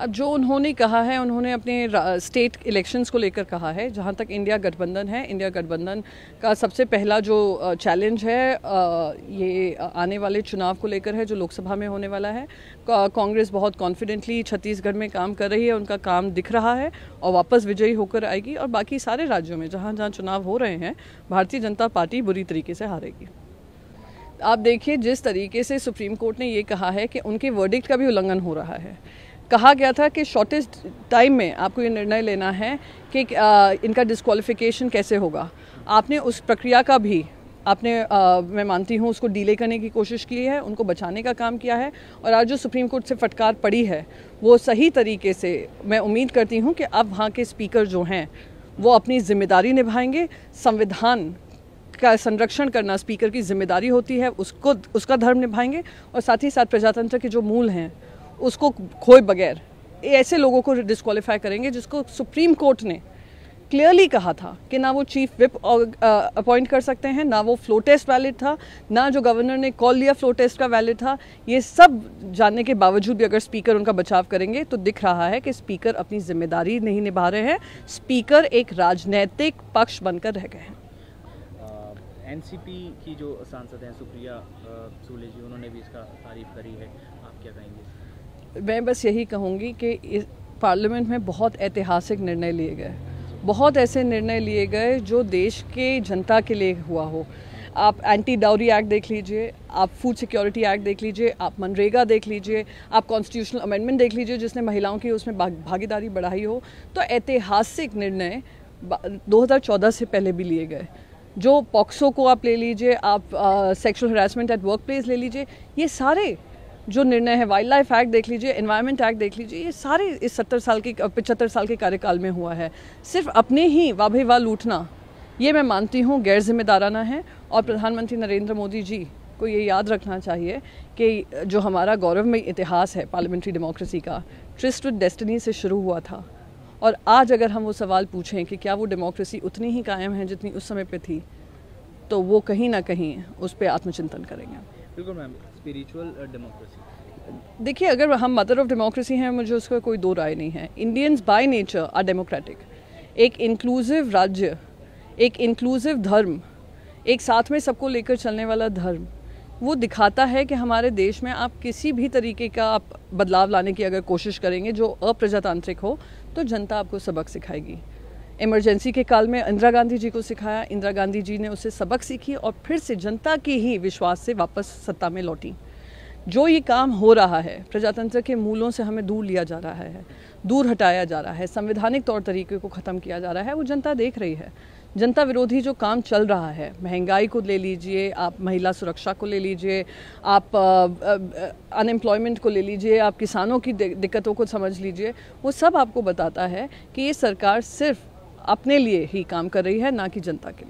अब जो उन्होंने कहा है उन्होंने अपने स्टेट इलेक्शंस को लेकर कहा है जहाँ तक इंडिया गठबंधन है इंडिया गठबंधन का सबसे पहला जो चैलेंज है ये आने वाले चुनाव को लेकर है जो लोकसभा में होने वाला है कांग्रेस बहुत कॉन्फिडेंटली छत्तीसगढ़ में काम कर रही है उनका काम दिख रहा है और वापस विजयी होकर आएगी और बाकी सारे राज्यों में जहाँ जहाँ चुनाव हो रहे हैं भारतीय जनता पार्टी बुरी तरीके से हारेगी आप देखिए जिस तरीके से सुप्रीम कोर्ट ने ये कहा है कि उनके वर्डिक्ट का भी उल्लंघन हो रहा है कहा गया था कि शॉर्टेस्ट टाइम में आपको ये निर्णय लेना है कि इनका डिस्कवालिफिकेशन कैसे होगा आपने उस प्रक्रिया का भी आपने आ, मैं मानती हूँ उसको डिले करने की कोशिश की है उनको बचाने का काम किया है और आज जो सुप्रीम कोर्ट से फटकार पड़ी है वो सही तरीके से मैं उम्मीद करती हूँ कि अब वहाँ के स्पीकर जो हैं वो अपनी जिम्मेदारी निभाएंगे संविधान का संरक्षण करना स्पीकर की जिम्मेदारी होती है उसको उसका धर्म निभाएंगे और साथ ही साथ प्रजातंत्र के जो मूल हैं उसको खोए बगैर ऐसे लोगों को डिस्कालीफाई करेंगे जिसको सुप्रीम कोर्ट ने क्लियरली कहा था कि ना वो चीफ विप अपॉइंट कर सकते हैं ना वो फ्लो टेस्ट वैलिड था ना जो गवर्नर ने कॉल लिया फ्लो टेस्ट का वैलिड था ये सब जानने के बावजूद भी अगर स्पीकर उनका बचाव करेंगे तो दिख रहा है कि स्पीकर अपनी जिम्मेदारी नहीं निभा रहे हैं स्पीकर एक राजनैतिक पक्ष बनकर रह गए हैं एन की जो सांसद हैं सुप्रिया सूले जी उन्होंने भी इसका तारीफ करी है आप क्या कहेंगे मैं बस यही कहूँगी कि पार्लियामेंट में बहुत ऐतिहासिक निर्णय लिए गए बहुत ऐसे निर्णय लिए गए जो देश के जनता के लिए हुआ हो आप एंटी डाउरी एक्ट देख लीजिए आप फूड सिक्योरिटी एक्ट देख लीजिए आप मनरेगा देख लीजिए आप कॉन्स्टिट्यूशनल अमेंडमेंट देख लीजिए जिसने महिलाओं की उसमें भागीदारी बढ़ाई हो तो ऐतिहासिक निर्णय 2014 से पहले भी लिए गए जो पॉक्सो को आप ले लीजिए आप sexual harassment at work place ले लीजिए ये सारे जो निर्णय है वाइल्ड लाइफ एक्ट देख लीजिए इन्वायरमेंट एक्ट देख लीजिए ये सारे इस सत्तर साल के पचहत्तर साल के कार्यकाल में हुआ है सिर्फ अपने ही वाभे वाह लूटना ये मैं मानती हूँ गैर जिम्मेदाराना है और प्रधानमंत्री नरेंद्र मोदी जी को ये याद रखना चाहिए कि जो हमारा गौरवमय इतिहास है पार्लियामेंट्री डेमोक्रेसी का ट्रिस्ट विद डेस्टिनी से शुरू हुआ था और आज अगर हम वो सवाल पूछें कि क्या वो डेमोक्रेसी उतनी ही कायम है जितनी उस समय पे थी तो वो कहीं ना कहीं उस पर आत्मचिंतन करेंगे बिल्कुल मैम स्पिरिचुअल डेमोक्रेसी uh, देखिए अगर हम मदर ऑफ डेमोक्रेसी हैं मुझे उसका कोई दो राय नहीं है Indians by nature are democratic एक इंक्लूसिव राज्य एक इंक्लूसिव धर्म एक साथ में सबको लेकर चलने वाला धर्म वो दिखाता है कि हमारे देश में आप किसी भी तरीके का आप बदलाव लाने की अगर कोशिश करेंगे जो अप्रजातांत्रिक हो तो जनता आपको सबक सिखाएगी इमरजेंसी के काल में इंदिरा गांधी जी को सिखाया इंदिरा गांधी जी ने उसे सबक सीखी और फिर से जनता के ही विश्वास से वापस सत्ता में लौटी जो ये काम हो रहा है प्रजातंत्र के मूलों से हमें दूर लिया जा रहा है दूर हटाया जा रहा है संवैधानिक तौर तरीके को ख़त्म किया जा रहा है वो जनता देख रही है जनता विरोधी जो काम चल रहा है महंगाई को ले लीजिए आप महिला सुरक्षा को ले लीजिए आप अनएम्प्लॉयमेंट को ले लीजिए आप किसानों की दिक्कतों को समझ लीजिए वो सब आपको बताता है कि ये सरकार सिर्फ अपने लिए ही काम कर रही है ना कि जनता के लिए